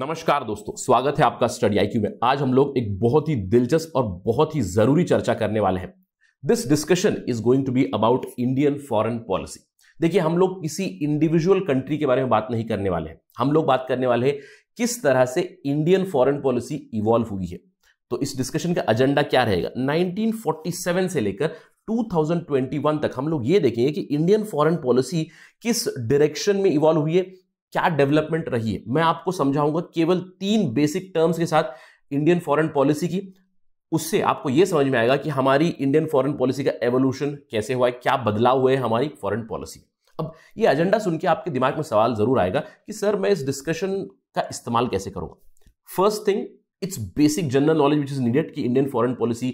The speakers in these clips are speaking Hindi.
नमस्कार दोस्तों स्वागत है आपका स्टडी आईक्यू में आज हम लोग एक बहुत ही दिलचस्प और बहुत ही जरूरी चर्चा करने वाले हैं this discussion is going to be about Indian foreign policy देखिए हम लोग किसी इंडिविजुअल कंट्री के बारे में बात नहीं करने वाले हैं हम लोग बात करने वाले हैं किस तरह से इंडियन फॉरेन पॉलिसी इवॉल्व हुई है तो इस डिस्कशन का एजेंडा क्या रहेगा 1947 से लेकर 2021 तक हम लोग ये देखेंगे कि इंडियन फॉरेन पॉलिसी किस डायरेक्शन में इवॉल्व हुई है क्या डेवलपमेंट रही है मैं आपको समझाऊंगा केवल तीन बेसिक टर्म्स के साथ इंडियन फॉरेन पॉलिसी की उससे आपको यह समझ में आएगा कि हमारी इंडियन फॉरेन पॉलिसी का एवोल्यूशन कैसे हुआ है क्या बदलाव हुए हमारी फॉरेन पॉलिसी अब ये एजेंडा सुन के आपके दिमाग में सवाल जरूर आएगा कि सर मैं इस डिस्कशन का इस्तेमाल कैसे करूंगा first thing it's basic general knowledge which is needed कि इंडियन फॉरेन पॉलिसी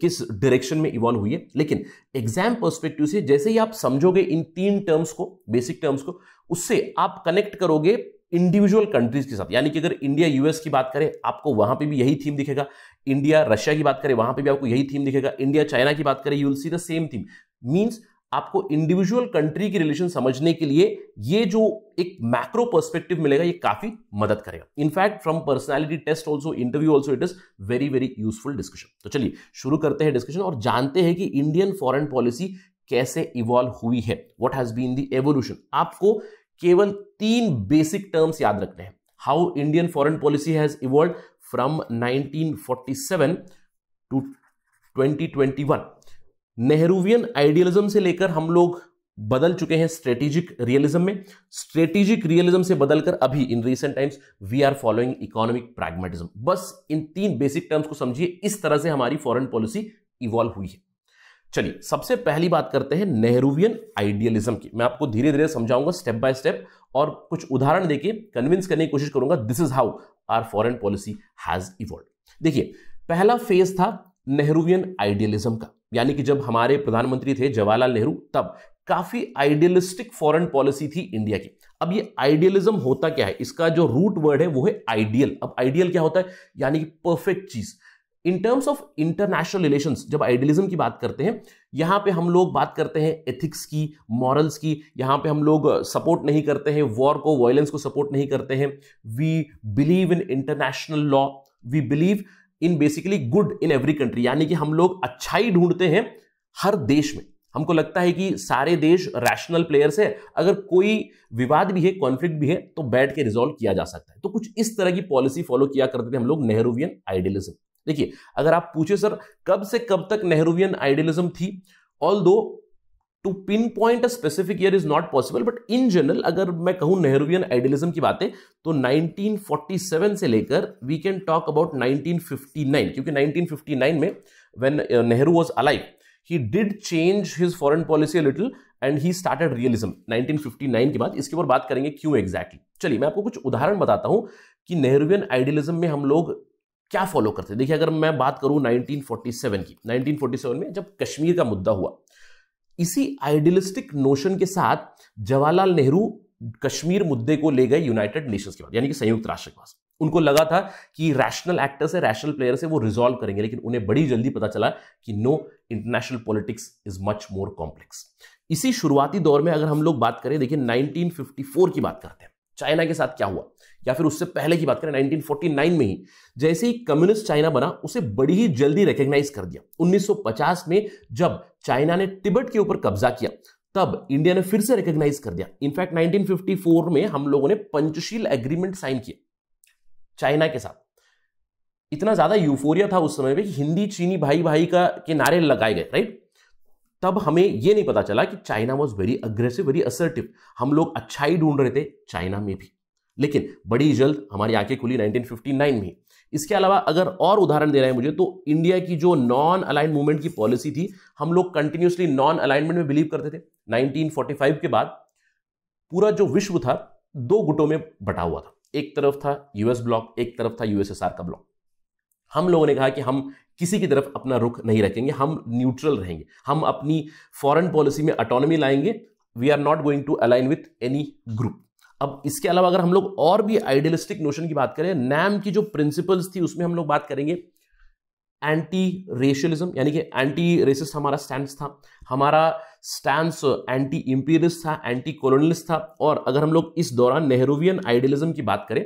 किस डायरेक्शन में इवॉल्व हुई है लेकिन एग्जाम परस्पेक्टिव से जैसे ही आप समझोगे इन तीन टर्म्स को बेसिक टर्म्स को उससे आप कनेक्ट करोगे इंडिविजुअल कंट्रीज के साथ यानी कि अगर इंडिया यूएस की बात करें आपको वहां पे भी यही थीम दिखेगा इंडिया रशिया की बात करें वहां पे भी आपको यही थीम दिखेगा इंडिया चाइना की बात करें you will see the same theme means आपको इंडिविजुअल कंट्री की रिलेशन समझने के लिए ये जो एक मैक्रो पर्सपेक्टिव मिलेगा ये काफी मदद करेगा in fact from personality test also interview also it is very very useful discussion तो चलिए शुरू करते हैं डिस्कशन और जानते हैं कि इंडियन फॉरन पॉलिसी कैसे इवॉल्व हुई है what has been the evolution आपको केवल तीन बेसिक टर्म्स याद रखने हैं how Indian foreign policy has evolve from 1947 to 2021 Nehruvian idealism से लेकर हम लोग बदल चुके हैं स्ट्रेटेजिक रियलिज्म में स्ट्रेटेजिक रियलिज्म से बदलकर अभी in recent times we are following economic pragmatism बस इन तीन बेसिक टर्म्स को समझिए इस तरह से हमारी फॉरेन पॉलिसी इवॉल्व हुई है चलिए सबसे पहली बात करते हैं नेहरूवियन आइडियलिज्म की मैं आपको धीरे धीरे समझाऊंगा स्टेप बाय स्टेप और कुछ उदाहरण देके कन्विंस करने की कोशिश करूंगा this is how our foreign policy has evolve देखिए पहला फेज था नेहरूवियन आइडियलिज्म का यानी कि जब हमारे प्रधानमंत्री थे जवाहरलाल नेहरू तब काफी आइडियलिस्टिक फॉरेन पॉलिसी थी इंडिया की अब ये आइडियलिज्म होता क्या है इसका जो रूट वर्ड है वो है आइडियल अब आइडियल क्या होता है यानी कि परफेक्ट चीज in terms of international relation जब आइडियलिज्म की बात करते हैं यहाँ पे हम लोग बात करते हैं एथिक्स की मॉरल्स की यहाँ पे हम लोग सपोर्ट नहीं करते हैं वॉर को वायलेंस को सपोर्ट नहीं करते हैं we believe in international law we believe in basically good in every country यानी कि हम लोग अच्छाई ढूंढते हैं हर देश में हमको लगता है कि सारे देश रैशनल प्लेयर्स हैं अगर कोई विवाद भी है कॉन्फ्लिक्ट भी है तो बैठ के रिजोल्व किया जा सकता है तो कुछ इस तरह की पॉलिसी फॉलो किया करते थे हम लोग नेहरूवियन आइडियलिज्म देखिए अगर आप पूछे सर कब से कब तक नेहरूवियन आइडियलिज्म थी although to pinpoint specific year is not possible but in general अगर मैं कहूं नेहरूवियन आइडियलिज्म की बातें तो 1947 से लेकर वी कैन टॉक अबाउट 1959 क्योंकि 1959 में when Nehru was alive he did change his foreign policy little and he started realism 1959 के बाद इसके ऊपर बात करेंगे क्यों एग्जैक्टली exactly? चलिए मैं आपको कुछ उदाहरण बताता हूं कि नेहरूवियन आइडियलिज्म में हम लोग क्या फॉलो करते हैं देखिए अगर मैं बात करूं 1947 की 1947 में जब कश्मीर का मुद्दा हुआ इसी आइडियलिस्टिक नोशन के साथ जवाहरलाल नेहरू कश्मीर मुद्दे को ले गए यूनाइटेड नेशंस के पास यानी कि संयुक्त राष्ट्र के पास उनको लगा था कि रैशनल एक्टर से रैशनल प्लेयर से वो रिजॉल्व करेंगे लेकिन उन्हें बड़ी जल्दी पता चला कि no international politics is much more complex इसी शुरुआती दौर में अगर हम लोग बात करें देखिए 1954 की बात करते हैं चाइना के साथ क्या हुआ या फिर उससे पहले की बात करें 1949 में ही जैसे ही कम्युनिस्ट चाइना बना उसे बड़ी ही जल्दी रिकग्नाइज कर दिया 1950 में जब चाइना ने तिब्बत के ऊपर कब्जा किया तब इंडिया ने फिर से रिकग्नाइज कर दिया इनफैक्ट 1954 में हम लोगों ने पंचशील एग्रीमेंट साइन किया चाइना के साथ इतना ज्यादा यूफोरिया था उस समय में कि हिंदी चीनी भाई भाई का के नारे लगाए गए राइट तब हमें यह नहीं पता चला कि China was very aggressive very assertive हम लोग अच्छाई ढूंढ रहे थे चाइना में भी लेकिन बड़ी जल्द हमारी आंखें खुली 1959 में इसके अलावा अगर और उदाहरण दे रहे हैं मुझे तो इंडिया की जो नॉन अलाइन मूवमेंट की पॉलिसी थी हम लोग कंटिन्यूसली नॉन अलाइनमेंट में बिलीव करते थे 1945 के बाद पूरा जो विश्व था दो गुटों में बटा हुआ था एक तरफ था यूएस ब्लॉक एक तरफ था यूएसएसआर का ब्लॉक हम लोगों ने कहा कि हम किसी की तरफ अपना रुख नहीं रखेंगे हम न्यूट्रल रहेंगे हम अपनी फॉरेन पॉलिसी में अटोनमी लाएंगे we are not going to align with any group अब इसके अलावा अगर हम लोग और भी आइडियलिस्टिक नोशन की बात करें नैम की जो प्रिंसिपल्स थी उसमें हम लोग बात करेंगे एंटी रेशियलिज्म यानी कि एंटी रेसिस्ट हमारा स्टैंड था हमारा स्टैंड एंटी इम्पीरियलिस्ट था एंटी कॉलोनलिस्ट था और अगर हम लोग इस दौरान नेहरूवियन आइडियलिज्म की बात करें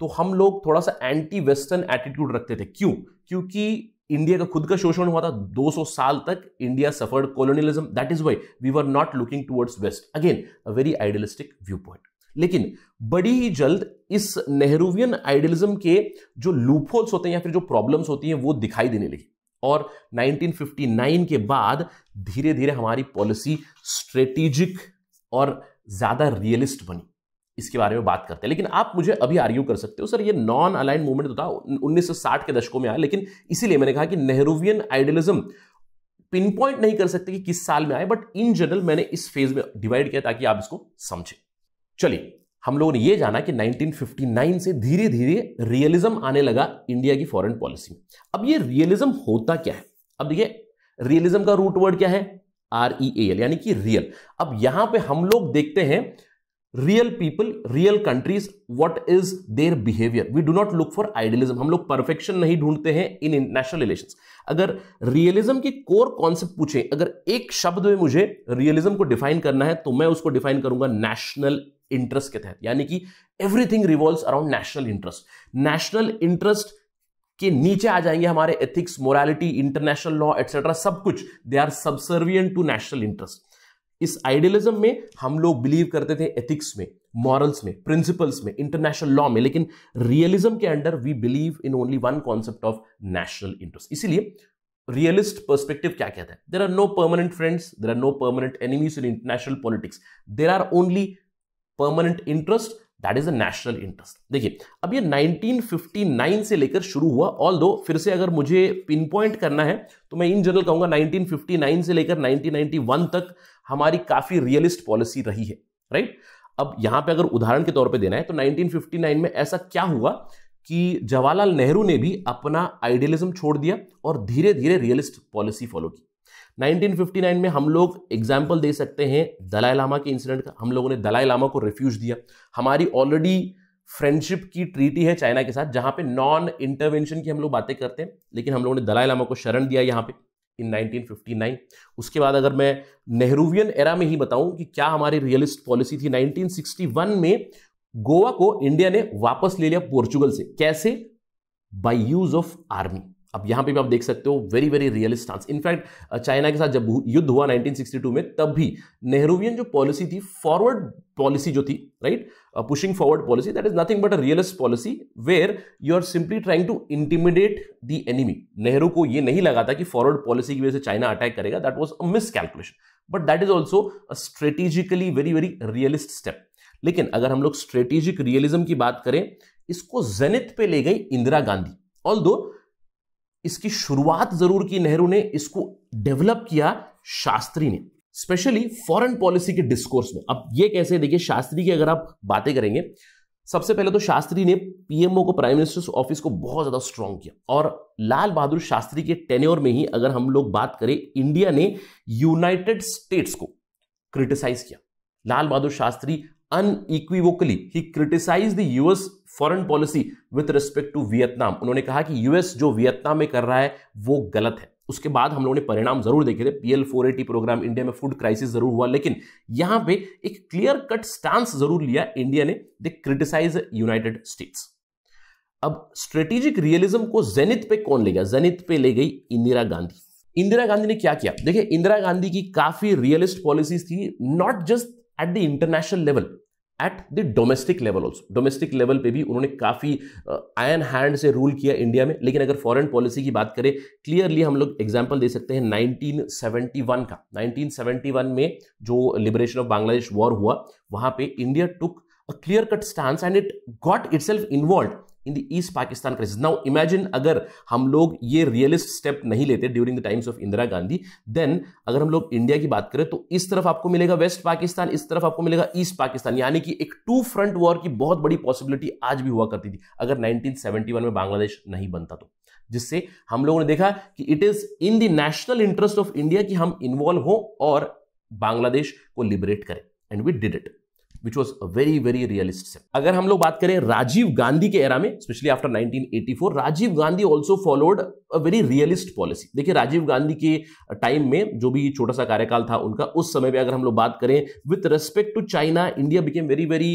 तो हम लोग थोड़ा सा एंटी वेस्टर्न एटीट्यूड रखते थे क्यों क्योंकि इंडिया का खुद का शोषण हुआ था 200 साल तक India suffered colonialism that is why we were not looking towards west again a very idealistic viewpoint लेकिन बड़ी ही जल्द इस नेहरूवियन आइडियलिज्म के जो लूपहोल्स होते हैं या फिर जो प्रॉब्लम्स होती हैं वो दिखाई देने लगी और 1959 के बाद धीरे धीरे हमारी पॉलिसी स्ट्रेटेजिक और ज़्यादा रियलिस्ट बनी इसके बारे में बात करते हैं लेकिन आप मुझे अभी आर्ग्यू कर सकते हो सर ये नॉन अलाइन मूवमेंट तो था 1960 के दशकों में आया लेकिन इसीलिए मैंने कहा कि नेहरूवियन आइडियलिज्म पिन पॉइंट नहीं कर सकते कि किस साल में आए बट इन जनरल मैंने इस फेज में डिवाइड किया ताकि आप इसको समझें चलिए हम लोगों ने यह जाना कि 1959 से धीरे धीरे रियलिज्म आने लगा इंडिया की फॉरेन पॉलिसी में अब ये रियलिज्म होता क्या है अब देखिए रियलिज्म का रूट वर्ड क्या है आर ई एल यानी कि रियल अब यहां पे हम लोग देखते हैं real people real countries what is their behaviour we do not look for idealism हम लोग परफेक्शन नहीं ढूंढते हैं इन इंटरनेशनल रिलेशन अगर रियलिज्म की कोर कॉन्सेप्ट पूछे अगर एक शब्द में मुझे रियलिज्म को डिफाइन करना है तो मैं उसको डिफाइन करूंगा नेशनल इंटरेस्ट के तहत यानी कि everything revolve around national interest national interest के नीचे आ जाएंगे हमारे ethics morality international law etcetera सब कुछ they are subservient to national interest इस आइडियलिज्म में हम लोग बिलीव करते थे एथिक्स में मॉरल्स में प्रिंसिपल्स में इंटरनेशनल लॉ में लेकिन रियलिज्म के under we believe in only one concept of national interest इसीलिए रियलिस्ट पर्सपेक्टिव क्या कहता है there are no permanent friends there are no permanent enemies in international politics there are only permanent interest that is a national interest देखिए अब ये 1959 से लेकर शुरू हुआ ऑल दो फिर से अगर मुझे पिन पॉइंट करना है तो मैं इन जनरल कहूंगा 1959 से लेकर 1991 तक हमारी काफी रियलिस्ट पॉलिसी रही है राइट अब यहां पे अगर उदाहरण के तौर पे देना है तो 1959 में ऐसा क्या हुआ कि जवाहरलाल नेहरू ने भी अपना आइडियलिज्म छोड़ दिया और धीरे धीरे रियलिस्ट पॉलिसी फॉलो की 1959 में हम लोग एग्जाम्पल दे सकते हैं दलाई लामा के इंसिडेंट का हम लोगों ने दलाई लामा को रिफ्यूज दिया हमारी ऑलरेडी फ्रेंडशिप की ट्रीटी है चाइना के साथ जहां पे नॉन इंटरवेंशन की हम लोग बातें करते हैं लेकिन हम लोगों ने दलाई लामा को शरण दिया यहाँ पे इन 1959 उसके बाद अगर मैं नेहरूवियन एरा में ही बताऊं कि क्या हमारी रियलिस्ट पॉलिसी थी 1961 में गोवा को इंडिया ने वापस ले लिया पोर्चुगल से कैसे बाय यूज ऑफ आर्मी अब यहां पे भी आप देख सकते हो very very realist stance in fact China के साथ जब युद्ध हुआ 1962 में तब भी नेहरूवियन जो पॉलिसी थी फॉरवर्ड पॉलिसी जो थी right pushing forward policy that is nothing but a realist policy where you are simply trying to intimidate the enemy Nehru को यह नहीं लगा था कि फॉरवर्ड पॉलिसी की वजह से चाइना अटैक करेगा that was a miscalculation but that is also a strategically very very realist step लेकिन अगर हम लोग स्ट्रेटेजिक रियलिज्म की बात करें इसको जेनिथ पे ले गई इंदिरा गांधी ऑल दो इसकी शुरुआत जरूर की नेहरू ने इसको डेवलप किया शास्त्री ने स्पेशली फॉरेन पॉलिसी के डिस्कोर्स में अब ये कैसे देखिए शास्त्री की अगर आप बातें करेंगे सबसे पहले तो शास्त्री ने पीएमओ को प्राइम मिनिस्टर्स ऑफिस को बहुत ज्यादा स्ट्रांग किया और लाल बहादुर शास्त्री के टेन्योर में ही अगर हम लोग बात करें इंडिया ने यूनाइटेड स्टेट्स को क्रिटिसाइज किया लाल बहादुर शास्त्री अनइक्वीवोकली ही criticise the US foreign policy with respect to Vietnam उन्होंने कहा कि यूएस जो वियतनाम में कर रहा है वो गलत है उसके बाद हम लोगों ने परिणाम जरूर देखे थे पीएल फोर प्रोग्राम इंडिया में फूड क्राइसिस जरूर हुआ लेकिन यहां पे एक क्लियर कट स्टांस जरूर लिया इंडिया ने दे क्रिटिसाइज यूनाइटेड स्टेट्स अब स्ट्रेटेजिक रियलिज्म को जेनित पे कौन ले गया जेनित पे ले गई इंदिरा गांधी इंदिरा गांधी ने क्या किया देखिए इंदिरा गांधी की काफी रियलिस्ट पॉलिसीज थी not just at the international level at the domestic level also domestic level पे भी उन्होंने काफ़ी आयन हैंड से रूल किया इंडिया में लेकिन अगर फॉरेन पॉलिसी की बात करें क्लियरली हम लोग एग्जाम्पल दे सकते हैं 1971 का 1971 में जो लिबरेशन ऑफ बांग्लादेश वॉर हुआ वहाँ पे India took a clear cut stance and it got itself involve in the East Pakistan crisis now imagine अगर हम लोग ये रियलिस्ट स्टेप नहीं लेते during the times of Indira Gandhi then अगर हम लोग इंडिया की बात करें तो इस तरफ आपको मिलेगा वेस्ट पाकिस्तान इस तरफ आपको मिलेगा ईस्ट पाकिस्तान यानी कि एक टू फ्रंट वॉर की बहुत बड़ी पॉसिबिलिटी आज भी हुआ करती थी अगर 1971 में बांग्लादेश नहीं बनता तो जिससे हम लोगों ने देखा कि it is in the national interest of India कि हम इन्वॉल्व हो और बांग्लादेश को लिबरेट करें and we did it which was a very very realist अगर हम लोग बात करें राजीव गांधी के एरा में specially after 1984 Rajiv Gandhi also followed a very realist policy देखिए राजीव गांधी के टाइम में जो भी छोटा सा कार्यकाल था उनका उस समय भी अगर हम लोग बात करें with respect to China India became very very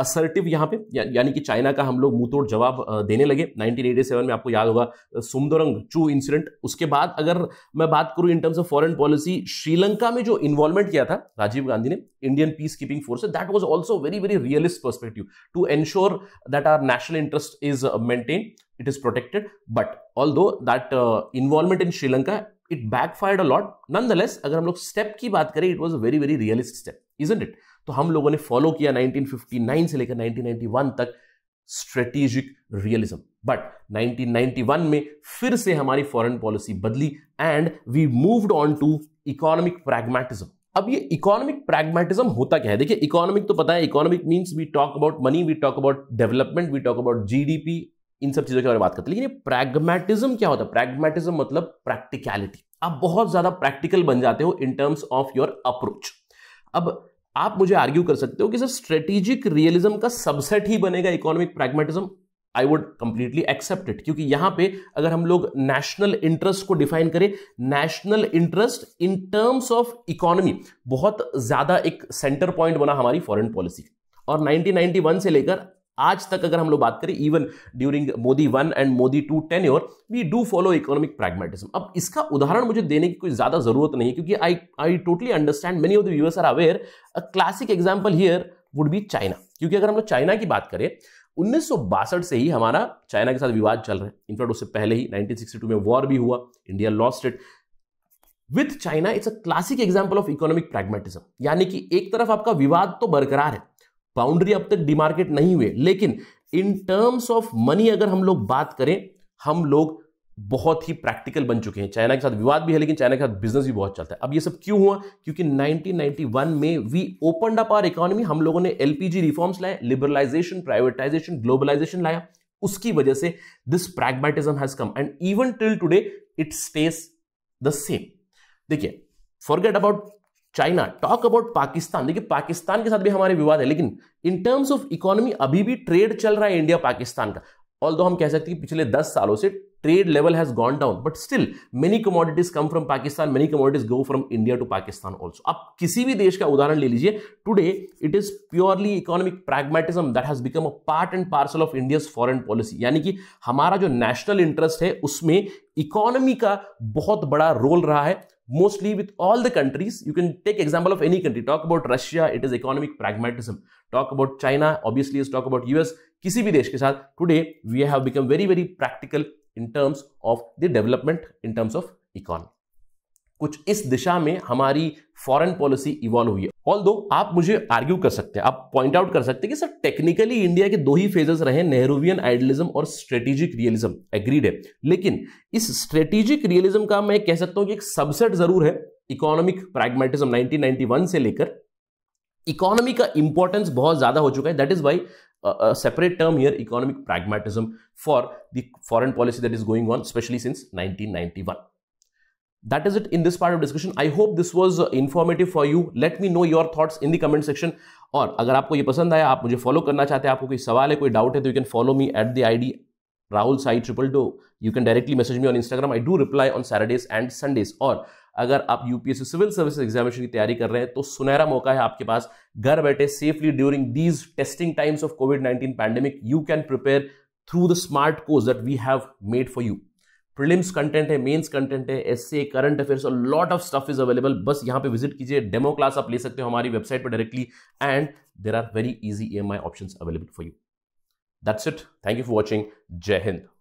assertive यहाँ पे या, यानी कि चाइना का हम लोग मुंह तोड़ जवाब uh, देने लगे 1987 में आपको याद होगा सुमदोरंग चू इंसिडेंट उसके बाद अगर मैं बात करूँ in terms of foreign policy Sri Lanka में जो इन्वॉल्वमेंट किया था राजीव गांधी ने Indian peacekeeping force that was also very very realist perspective to ensure that our national interest is maintain it is protected. But although that uh, involvement in Sri Lanka, it backfired a lot. Nonetheless, agar hum log step ki baat kare it was a very very realist step isn't it to hum logo ne follow kiya 1959 se lekar 1991 tak strategic realism but 1991 mein fir se hamari foreign policy badli and we moved on to economic pragmatism अब ये इकोनॉमिक प्रैग्मेटिज्म होता क्या है देखिए इकोनॉमिक तो पता है economic means we talk about money we talk about development we talk about GDP इन सब चीज़ों के बारे में बात करते हैं लेकिन ये प्रैग्मेटिज्म क्या होता है प्रैग्मेटिज्म मतलब प्रैक्टिकलिटी आप बहुत ज़्यादा प्रैक्टिकल बन जाते हो in terms of your approach अब आप मुझे आर्ग्यू कर सकते हो कि सर स्ट्रेटेजिक रियलिज्म का सबसेट ही बनेगा economic pragmatism I would completely accept it क्योंकि यहां पे अगर हम लोग नेशनल इंटरेस्ट को डिफाइन करें national interest in terms of economy बहुत ज्यादा एक सेंटर पॉइंट बना हमारी फॉरेन पॉलिसी और 1991 से लेकर आज तक अगर हम लोग बात करें even during Modi one and Modi two ten year we do follow economic pragmatism अब इसका उदाहरण मुझे देने की कोई ज़्यादा जरूरत नहीं क्योंकि I I totally understand many of the viewers are aware a classic example here would be China क्योंकि अगर हम लोग चाइना की बात करें उन्नीस से ही हमारा चाइना के साथ विवाद चल रहा है इनफैक्ट उससे पहले ही 1962 में वॉर भी हुआ India lost it with China it's a classic example of economic pragmatism यानी कि एक तरफ आपका विवाद तो बरकरार है बाउंड्री अब तक डिमार्केट नहीं हुए लेकिन इन टर्म्स ऑफ मनी अगर हम लोग बात करें हम लोग बहुत ही प्रैक्टिकल बन चुके हैं चाइना के साथ विवाद भी है लेकिन चाइना के साथ बिजनेस भी बहुत चलता है अब ये सब क्यों हुआ क्योंकि 1991 में we open up our economy हम लोगों ने एलपीजी रिफॉर्म्स लाए लिबरलाइजेशन प्राइवेटाइजेशन ग्लोबलाइजेशन लाया उसकी वजह से this pragmatism has come and even till today it stays the same देखिए forget about China talk about Pakistan देखिए पाकिस्तान के साथ भी हमारे विवाद है लेकिन इन टर्म्स ऑफ इकोनॉमी अभी भी ट्रेड चल रहा है इंडिया पाकिस्तान का ऑल दो हम कह सकते हैं पिछले दस सालों से trade level has gone down but still many commodities come from Pakistan many commodities go from India to Pakistan also आप किसी भी देश का उदाहरण ले लीजिए today it is purely economic pragmatism that has become a part and parcel of India's foreign policy यानी कि हमारा जो नेशनल इंटरेस्ट है उसमें इकोनॉमी का बहुत बड़ा रोल रहा है mostly with all the countries you can take example of any country talk about russia it is economic pragmatism talk about china obviously is talk about us किसी भी देश के साथ today we have become very very practical in terms of the development in terms of economy. कुछ इस दिशा में हमारी फॉरेन पॉलिसी इवॉल्व हुई है ऑल दो आप मुझे आर्ग्यू कर सकते हैं आप पॉइंट आउट कर सकते हैं कि सर टेक्निकली इंडिया के दो ही फेजेस रहे नेहरूवियन आइडियलिज्म और स्ट्रेटेजिक रियलिज्म एग्रीड है लेकिन इस स्ट्रेटेजिक रियलिज्म का मैं कह सकता हूं कि एक सबसेट जरूर है इकोनॉमिक प्रैग्मेटिज्म 1991 से लेकर इकोनॉमी का इंपॉर्टेंस बहुत ज्यादा हो चुका है that is why separate term here economic pragmatism for the foreign policy that is going on specially since since 1991 that is it in this part of discussion I hope this was informative for you let me know your thoughts in the comment section और अगर आपको ये पसंद आया आप मुझे फॉलो करना चाहते हैं आपको कोई सवाल है कोई डाउट है तो you can follow me at the I D Rahul Sai triple two you can directly message me on Instagram I do reply on Saturdays and Sundays और अगर आप यूपीएससी सिविल सर्विस एग्जामिनेशन की तैयारी कर रहे हैं तो सुनहरा मौका है आपके पास घर बैठे safely during these testing times of COVID nineteen pandemic you can prepare through the smart course that we have made for you prelims content है मेंस कंटेंट है एस सी करंट अफेयर्स और lot of stuff is available बस यहाँ पे विजिट कीजिए डेमो क्लास आप ले सकते हो हमारी वेबसाइट पर directly and there are very easy E M I option available for you that's it thank you for watching जय हिंद